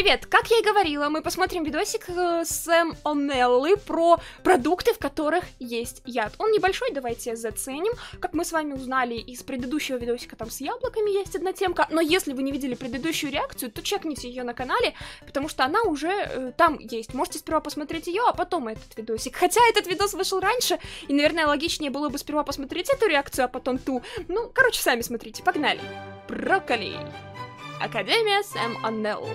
Привет! Как я и говорила, мы посмотрим видосик э, Сэм Онеллы про продукты, в которых есть яд. Он небольшой, давайте заценим. Как мы с вами узнали из предыдущего видосика, там с яблоками есть одна темка. Но если вы не видели предыдущую реакцию, то чекните ее на канале, потому что она уже э, там есть. Можете сперва посмотреть ее, а потом этот видосик. Хотя этот видос вышел раньше, и, наверное, логичнее было бы сперва посмотреть эту реакцию, а потом ту. Ну, короче, сами смотрите. Погнали! Брокколи! Академия Сэм Онеллы.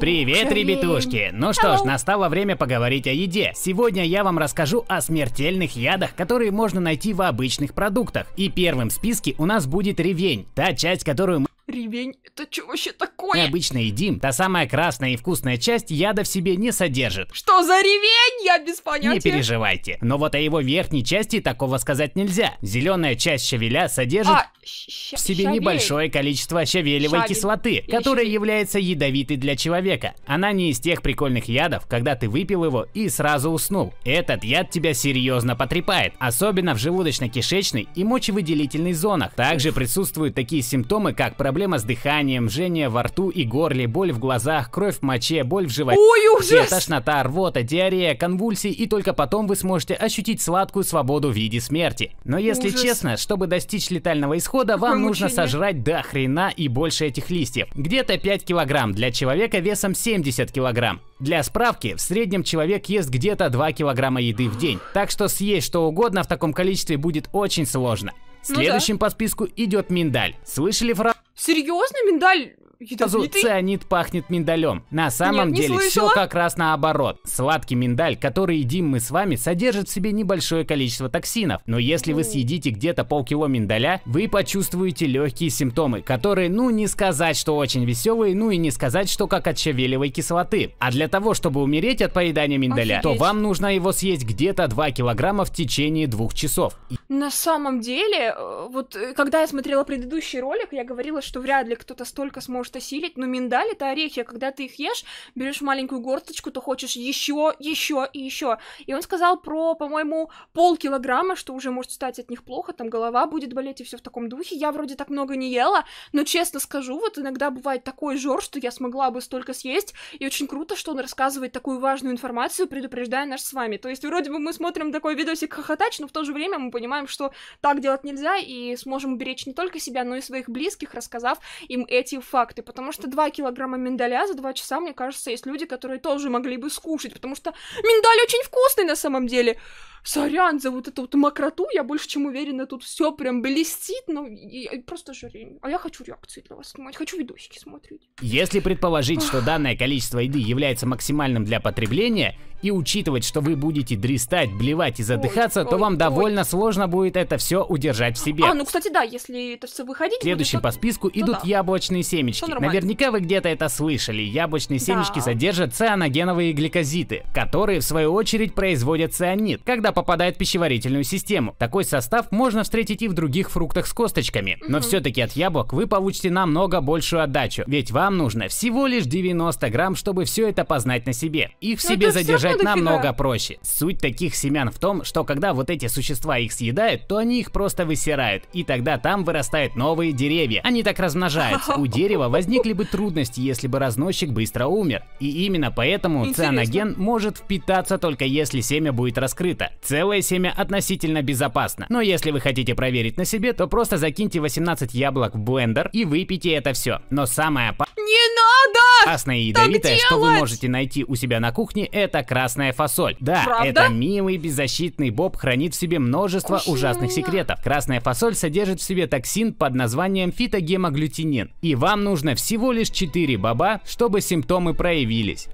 Привет, ребятушки! Ну что ж, настало время поговорить о еде. Сегодня я вам расскажу о смертельных ядах, которые можно найти в обычных продуктах. И первым в списке у нас будет ревень, та часть, которую мы Ревень, это что вообще такое? Мы обычно едим, та самая красная и вкусная часть яда в себе не содержит. Что за ревень? Я без понятия. Не переживайте. Но вот о его верхней части такого сказать нельзя. Зеленая часть шевеля содержит а, в себе шавель. небольшое количество щавелевой шавель. кислоты, Или которая щавель. является ядовитой для человека. Она не из тех прикольных ядов, когда ты выпил его и сразу уснул. Этот яд тебя серьезно потрепает, особенно в желудочно-кишечной и мочевыделительной зонах. Также присутствуют такие симптомы, как проблемы проблема с дыханием, жжение во рту и горле, боль в глазах, кровь в моче, боль в животе, Ой, ужас! тошнота, рвота, диарея, конвульсии и только потом вы сможете ощутить сладкую свободу в виде смерти. Но если ужас. честно, чтобы достичь летального исхода, Какое вам нужно мучение. сожрать до хрена и больше этих листьев. Где-то 5 килограмм, для человека весом 70 килограмм. Для справки, в среднем человек ест где-то 2 килограмма еды в день, так что съесть что угодно в таком количестве будет очень сложно. Следующим ну да. по списку идет миндаль. Слышали фразу? Серьезно, миндаль Ядовитый? Цианид пахнет миндалем. На самом Нет, деле все как раз наоборот. Сладкий миндаль, который едим мы с вами, содержит в себе небольшое количество токсинов. Но если вы съедите где-то полкило миндаля, вы почувствуете легкие симптомы, которые, ну не сказать, что очень веселые, ну и не сказать, что как от щавелевой кислоты. А для того, чтобы умереть от поедания миндаля, Офигеть. то вам нужно его съесть где-то 2 килограмма в течение двух часов. На самом деле, э, вот э, когда я смотрела предыдущий ролик, я говорила, что вряд ли кто-то столько сможет что силить. Но миндаль — это орехи, а когда ты их ешь, берешь маленькую горсточку, то хочешь еще, еще и еще. И он сказал про, по-моему, полкилограмма, что уже может стать от них плохо, там голова будет болеть и все в таком духе. Я вроде так много не ела, но честно скажу, вот иногда бывает такой жор, что я смогла бы столько съесть, и очень круто, что он рассказывает такую важную информацию, предупреждая нас с вами. То есть вроде бы мы смотрим такой видосик хохотач, но в то же время мы понимаем, что так делать нельзя, и сможем беречь не только себя, но и своих близких, рассказав им эти факты продукты, потому что 2 килограмма миндаля за 2 часа, мне кажется, есть люди, которые тоже могли бы скушать, потому что миндаль очень вкусный на самом деле сорян за вот эту вот мокроту, я больше чем уверена, тут все прям блестит, но ну, и, и просто жарим. А я хочу реакции для вас снимать, хочу видосики смотреть. Если предположить, что данное количество еды является максимальным для потребления, и учитывать, что вы будете дристать, блевать и задыхаться, ой, то ой, вам ой. довольно сложно будет это все удержать в себе. А, ну, кстати, да, если это все выходить... Следующим будет, по списку то идут да. яблочные семечки. Наверняка вы где-то это слышали. Яблочные да. семечки содержат цианогеновые гликозиты, которые, в свою очередь, производят цианид, когда попадает в пищеварительную систему. Такой состав можно встретить и в других фруктах с косточками. Но все-таки от яблок вы получите намного большую отдачу, ведь вам нужно всего лишь 90 грамм, чтобы все это познать на себе. Их в ну, себе задержать намного проще. Суть таких семян в том, что когда вот эти существа их съедают, то они их просто высирают, и тогда там вырастают новые деревья. Они так размножаются. У дерева возникли бы трудности, если бы разносчик быстро умер. И именно поэтому Интересно. цианоген может впитаться только если семя будет раскрыто. Целое семя относительно безопасно, но если вы хотите проверить на себе, то просто закиньте 18 яблок в блендер и выпейте это все. Но самое опасное... Не надо! Красное и ядовитое, что вы можете найти у себя на кухне, это красная фасоль. Да, Правда? это милый беззащитный боб хранит в себе множество Кушина. ужасных секретов. Красная фасоль содержит в себе токсин под названием фитогемоглютинин. И вам нужно всего лишь 4 боба, чтобы симптомы проявились.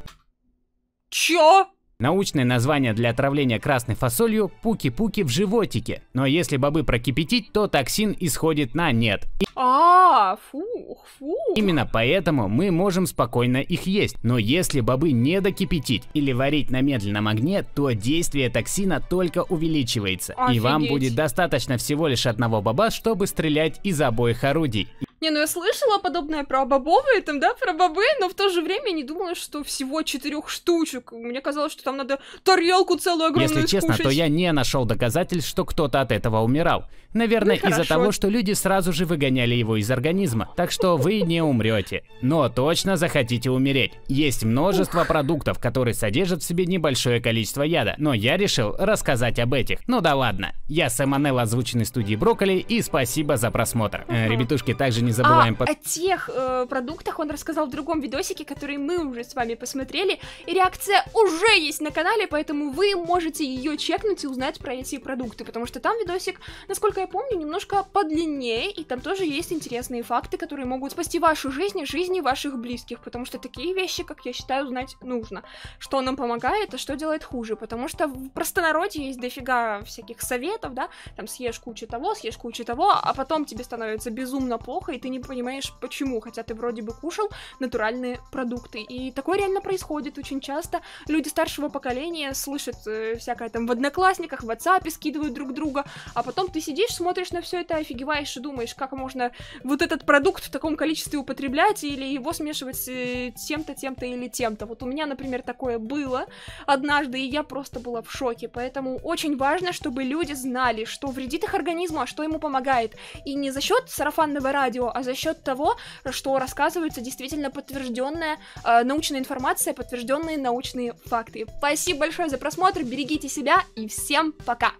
Чё? Научное название для отравления красной фасолью – пуки-пуки в животике. Но если бобы прокипятить, то токсин исходит на нет. А, фух, фух. Именно поэтому мы можем спокойно их есть. Но если бобы не докипятить или варить на медленном огне, то действие токсина только увеличивается. Офигеть. И вам будет достаточно всего лишь одного боба, чтобы стрелять из обоих орудий. Не, ну я слышала подобное про бобовые, там, да, про бобы, но в то же время не думала, что всего четырех штучек. Мне казалось, что там надо тарелку целую огромную Если честно, то я не нашел доказательств, что кто-то от этого умирал. Наверное, ну, из-за того, что люди сразу же выгоняли его из организма. Так что вы не умрете. Но точно захотите умереть. Есть множество Ух. продуктов, которые содержат в себе небольшое количество яда. Но я решил рассказать об этих. Ну да ладно. Я Сэмонел, озвученный студии Брокколи, и спасибо за просмотр. Э, ребятушки, также не забываем... А, под... О тех э, продуктах он рассказал в другом видосике, который мы уже с вами посмотрели, и реакция уже есть на канале, поэтому вы можете ее чекнуть и узнать про эти продукты, потому что там видосик, насколько я помню, немножко подлиннее, и там тоже есть интересные факты, которые могут спасти вашу жизнь и жизни ваших близких, потому что такие вещи, как я считаю, знать нужно. Что нам помогает, а что делает хуже, потому что в простонародье есть дофига всяких советов, да, там съешь кучу того, съешь кучу того, а потом тебе становится безумно плохо, и и ты не понимаешь, почему, хотя ты вроде бы кушал натуральные продукты. И такое реально происходит очень часто. Люди старшего поколения слышат э, всякое там в одноклассниках, в WhatsApp скидывают друг друга, а потом ты сидишь, смотришь на все это, офигеваешь и думаешь, как можно вот этот продукт в таком количестве употреблять или его смешивать с э, тем-то, тем-то или тем-то. Вот у меня, например, такое было однажды, и я просто была в шоке. Поэтому очень важно, чтобы люди знали, что вредит их организму, а что ему помогает. И не за счет сарафанного радио, Э, а за счет того, что рассказывается действительно подтвержденная э, научная информация, подтвержденные научные факты. Спасибо большое за просмотр, берегите себя и всем пока!